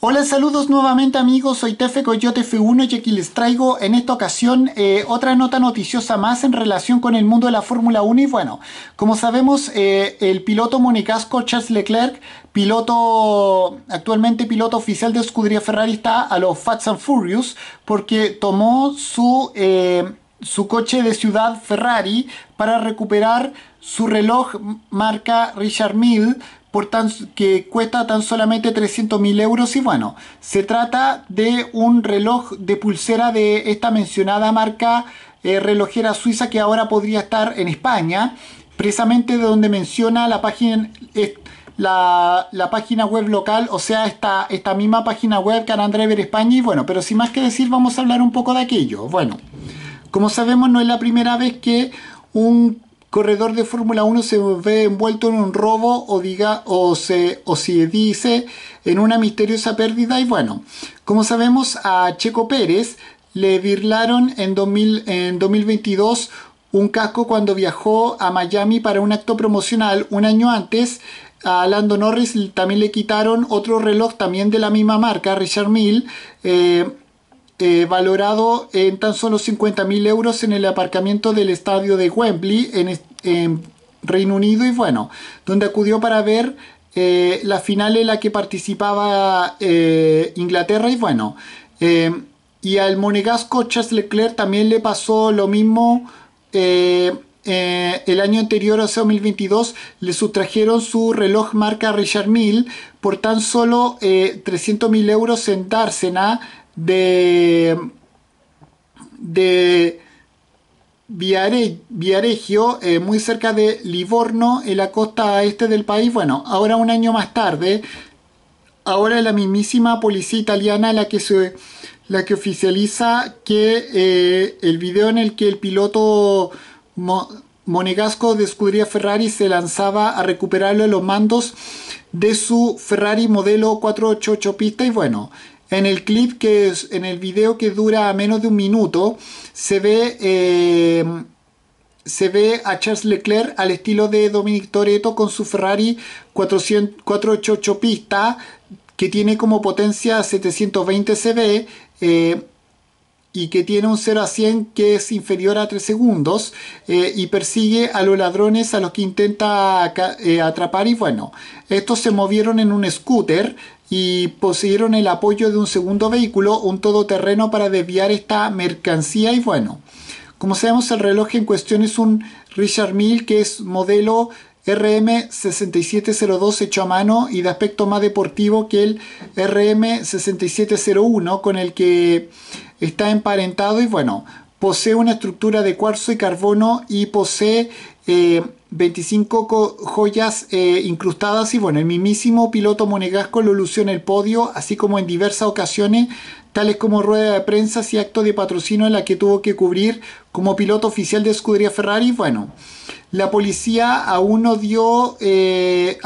Hola, saludos nuevamente amigos, soy Tefe Coyote F1 y aquí les traigo en esta ocasión eh, otra nota noticiosa más en relación con el mundo de la Fórmula 1 y bueno, como sabemos eh, el piloto monicasco Charles Leclerc, piloto actualmente piloto oficial de escudería Ferrari está a los Fats and Furious porque tomó su, eh, su coche de ciudad Ferrari para recuperar su reloj marca Richard Mille por que cuesta tan solamente 300.000 euros y bueno, se trata de un reloj de pulsera de esta mencionada marca eh, relojera suiza que ahora podría estar en España, precisamente de donde menciona la página... La, la, página web local, o sea, esta, esta misma página web, Driver España, y bueno, pero sin más que decir, vamos a hablar un poco de aquello. Bueno, como sabemos, no es la primera vez que un corredor de Fórmula 1 se ve envuelto en un robo o, diga, o, se, o se dice en una misteriosa pérdida. Y bueno, como sabemos a Checo Pérez le virlaron en, 2000, en 2022 un casco cuando viajó a Miami para un acto promocional un año antes. A Lando Norris también le quitaron otro reloj también de la misma marca, Richard Mill. Eh, eh, valorado en tan solo 50.000 euros en el aparcamiento del estadio de Wembley en, Reino Unido y bueno, donde acudió para ver eh, la final en la que participaba eh, Inglaterra y bueno, y al monegasco Charles Leclerc también le pasó lo mismo. el año anterior, sea 2022, le sustrajeron su reloj marca Richard Mille por tan solo eh, 300.000 euros en dársena de, de Viareggio, eh, muy cerca de Livorno, en la costa este del país. Bueno, ahora un año más tarde, ahora la mismísima policía italiana la que la que oficializa que eh, el video en el que el piloto Monegasco descubría Ferrari se lanzaba a recuperarle los mandos de su Ferrari modelo 488 pista y bueno, en el clip que es, en el video que dura menos de un minuto, se ve, eh, se ve a Charles Leclerc al estilo de Dominic Toretto con su Ferrari 488 pista, que tiene como potencia 720 CV y que tiene un 0 a 100 que es inferior a 3 segundos eh, y persigue a los ladrones a los que intenta eh, atrapar y bueno, estos se movieron en un scooter y poseyeron el apoyo de un segundo vehículo, un todoterreno para desviar esta mercancía y bueno, como sabemos el reloj en cuestión es un Richard Mille que es modelo RM6702 hecho a mano y de aspecto más deportivo que el RM6701 con el que está emparentado y bueno, posee una estructura de cuarzo y carbono y posee 25 eh, joyas eh, incrustadas y bueno, el mismísimo piloto monegasco lo lució en el podio, así como en diversas ocasiones, tales como rueda de prensa y acto de patrocinio en la que tuvo que cubrir como piloto oficial de escudería Ferrari. Bueno, la policía aún no dio, eh,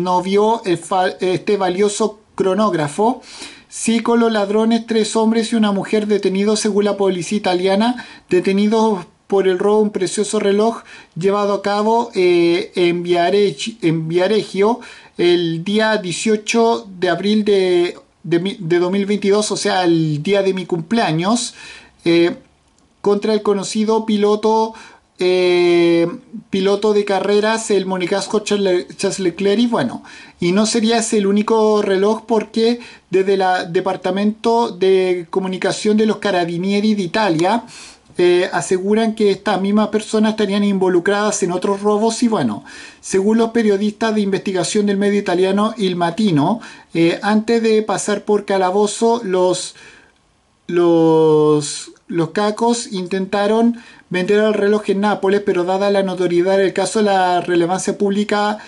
no, vio este valioso cronógrafo Sí, con los ladrones, tres hombres y una mujer detenidos según la policía italiana, detenidos por el robo de un precioso reloj llevado a cabo eh, en, Viareggio, el día 18 de abril de, 2022, o sea, el día de mi cumpleaños, eh, contra el conocido piloto eh, piloto de carreras, el monicasco Charles Leclerc, y bueno, y no sería ese el único reloj porque desde el Departamento de Comunicación de los Carabinieri de Italia eh, aseguran que estas mismas personas estarían involucradas en otros robos y bueno, según los periodistas de investigación del medio italiano Il Matino, eh, antes de pasar por Calabozo, los... los los cacos intentaron vender el reloj en Nápoles, pero dada la notoriedad del caso, la relevancia pública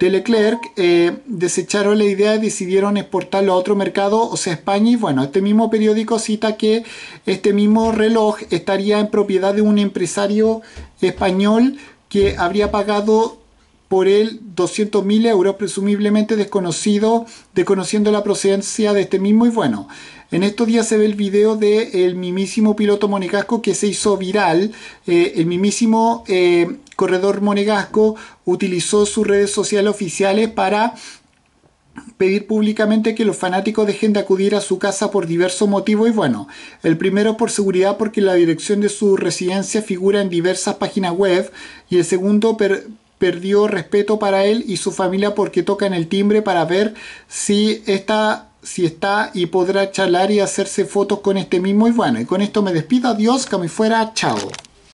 de Leclerc, eh, desecharon la idea y decidieron exportarlo a otro mercado, o sea, España. Y bueno, este mismo periódico cita que este mismo reloj estaría en propiedad de un empresario español que habría pagado por el 200.000 euros presumiblemente desconocido, desconociendo la procedencia de este mismo y bueno. En estos días se ve el video del el mismísimo piloto monegasco que se hizo viral. Eh, el mimísimo eh, corredor monegasco utilizó sus redes sociales oficiales para pedir públicamente que los fanáticos dejen de acudir a su casa por diversos motivos y bueno, el primero por seguridad porque la dirección de su residencia figura en diversas páginas web y el segundo per perdió respeto para él y su familia porque tocan el timbre para ver si está si está y podrá charlar y hacerse fotos con este mismo y bueno y con esto me despido adiós que me fuera chao